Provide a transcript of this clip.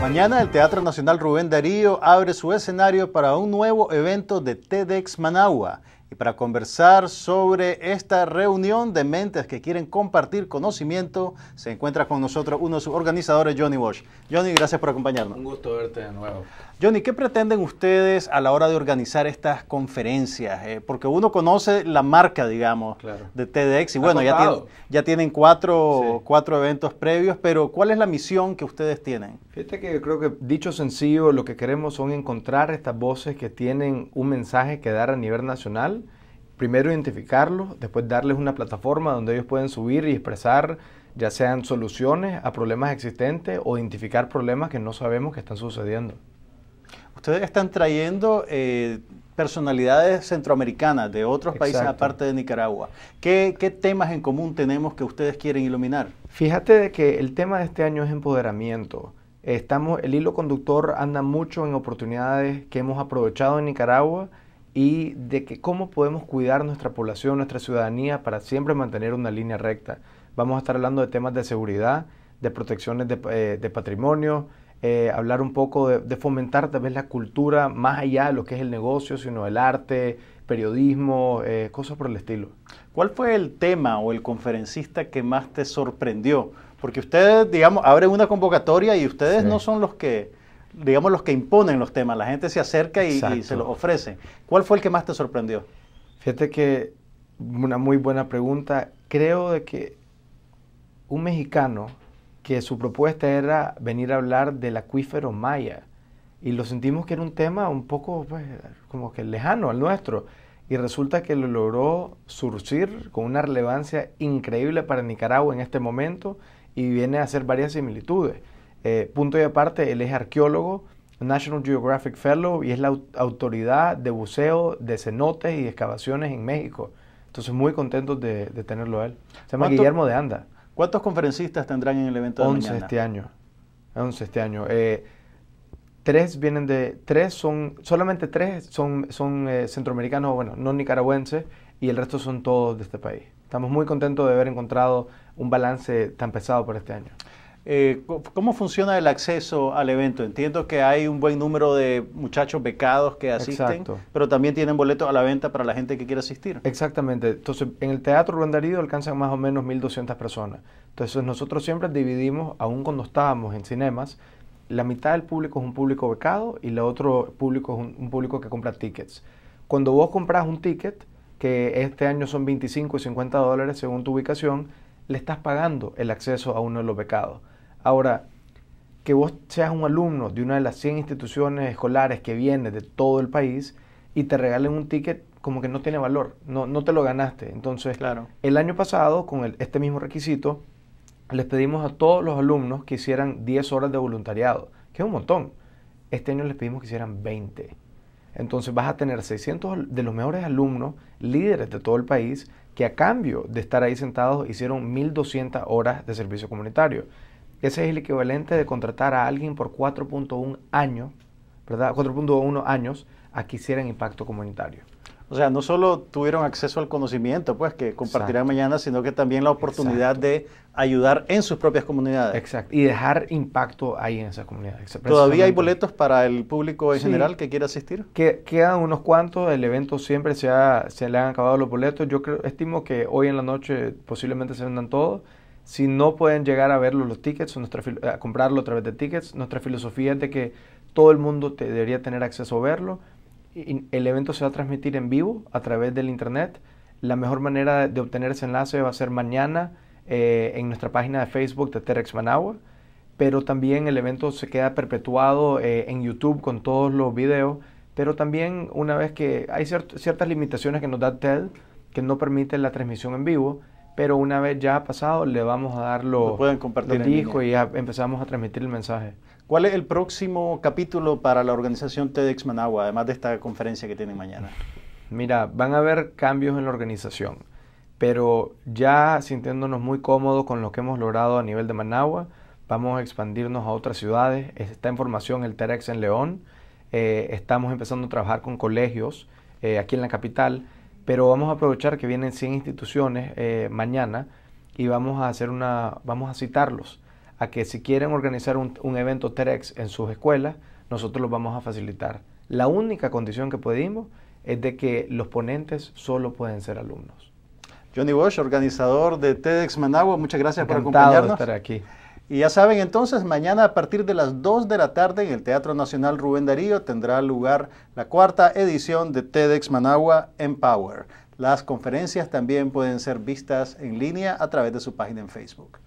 Mañana el Teatro Nacional Rubén Darío abre su escenario para un nuevo evento de TEDx Managua. Y para conversar sobre esta reunión de mentes que quieren compartir conocimiento, se encuentra con nosotros uno de sus organizadores, Johnny Walsh. Johnny, gracias por acompañarnos. Un gusto verte de nuevo. Johnny, ¿qué pretenden ustedes a la hora de organizar estas conferencias? Eh, porque uno conoce la marca, digamos, de TEDx y bueno, ya tienen, cuatro, eventos previos, pero ¿cuál es la misión que ustedes tienen? Fíjate que creo que dicho sencillo, lo que queremos son encontrar estas voces que tienen un mensaje que dar a nivel nacional primero identificarlos, después darles una plataforma donde ellos pueden subir y expresar ya sean soluciones a problemas existentes o identificar problemas que no sabemos que están sucediendo. Ustedes están trayendo eh, personalidades centroamericanas de otros países aparte de Nicaragua. ¿Qué, temas en común tenemos que ustedes quieren iluminar? Fíjate que el tema de este año es empoderamiento. Estamos, el hilo conductor anda mucho en oportunidades que hemos aprovechado en Nicaragua y de que cómo podemos cuidar nuestra población, nuestra ciudadanía para siempre mantener una línea recta. Vamos a estar hablando de temas de seguridad, de protecciones de, eh, patrimonio, eh, hablar un poco de, fomentar tal vez la cultura más allá de lo que es el negocio, sino el arte, periodismo, eh, cosas por el estilo. ¿Cuál fue el tema o el conferencista que más te sorprendió? Porque ustedes, digamos, abren una convocatoria y ustedes no son los que digamos, los que imponen los temas. La gente se acerca y, se los ofrece. ¿Cuál fue el que más te sorprendió? Fíjate que una muy buena pregunta. Creo de que un mexicano que su propuesta era venir a hablar del acuífero maya y lo sentimos que era un tema un poco pues, como que lejano al nuestro y resulta que lo logró surgir con una relevancia increíble para Nicaragua en este momento y viene a hacer varias similitudes. Eh, punto y aparte, él es arqueólogo, National Geographic Fellow y es la autoridad de buceo, de cenotes y excavaciones en México. Entonces, muy contento de, tenerlo él. Se llama Guillermo de Anda. ¿Cuántos conferencistas tendrán en el evento de 11 este año. 11 este año. Eh, tres vienen de. Tres son. Solamente tres son, son eh, centroamericanos, bueno, no nicaragüenses, y el resto son todos de este país. Estamos muy contentos de haber encontrado un balance tan pesado para este año. Eh, ¿Cómo funciona el acceso al evento? Entiendo que hay un buen número de muchachos becados que asisten, pero también tienen boletos a la venta para la gente que quiere asistir. Exactamente. Entonces, en el Teatro Ruandarido alcanzan más o menos 1.200 personas. Entonces, nosotros siempre dividimos, aún cuando estábamos en cinemas, la mitad del público es un público becado y la otro público es un, público que compra tickets. Cuando vos compras un ticket, que este año son 25 y 50 dólares según tu ubicación, le estás pagando el acceso a uno de los becados. Ahora, que vos seas un alumno de una de las 100 instituciones escolares que viene de todo el país y te regalen un ticket como que no tiene valor, no, no te lo ganaste. Entonces, claro. el año pasado, con este mismo requisito, les pedimos a todos los alumnos que hicieran 10 horas de voluntariado, que es un montón. Este año les pedimos que hicieran 20. Entonces vas a tener 600 de los mejores alumnos, líderes de todo el país, que a cambio de estar ahí sentados hicieron 1.200 horas de servicio comunitario. Ese es el equivalente de contratar a alguien por 4.1 años, ¿verdad? 4.1 años a que hicieran impacto comunitario. O sea, no solo tuvieron acceso al conocimiento, pues, que compartirán mañana, sino que también la oportunidad de ayudar en sus propias comunidades. Exacto. Y dejar impacto ahí en esas comunidades. ¿Todavía hay boletos para el público en general que quiera asistir? quedan unos cuantos. El evento siempre se, se le han acabado los boletos. Yo creo, estimo que hoy en la noche posiblemente se vendan todos. Si no pueden llegar a verlo los tickets, a comprarlo a través de tickets, nuestra filosofía es de que todo el mundo debería tener acceso a verlo. el evento se va a transmitir en vivo a través del internet. La mejor manera de obtener ese enlace va a ser mañana eh, en nuestra página de Facebook de Terex Managua. Pero también el evento se queda perpetuado eh, en YouTube con todos los videos. Pero también una vez que hay ciertas limitaciones que nos da TED, que no permite la transmisión en vivo, pero una vez ya pasado le vamos a dar lo, pueden compartir el y empezamos a transmitir el mensaje. ¿Cuál es el próximo capítulo para la organización TEDx Managua, además de esta conferencia que tienen mañana? Mira, van a haber cambios en la organización, pero ya sintiéndonos muy cómodos con lo que hemos logrado a nivel de Managua, vamos a expandirnos a otras ciudades. Está en formación el TEDx en León, eh, estamos empezando a trabajar con colegios eh, aquí en la capital pero vamos a aprovechar que vienen 100 instituciones eh, mañana y vamos a hacer una, vamos a citarlos a que si quieren organizar un, evento TEDx en sus escuelas, nosotros los vamos a facilitar. La única condición que pedimos es de que los ponentes solo pueden ser alumnos. Johnny Bosch, organizador de TEDx Managua, muchas gracias por acompañarnos. estar aquí. Y ya saben, entonces, mañana a partir de las 2 de la tarde en el Teatro Nacional Rubén Darío tendrá lugar la cuarta edición de TEDx Managua Empower. Las conferencias también pueden ser vistas en línea a través de su página en Facebook.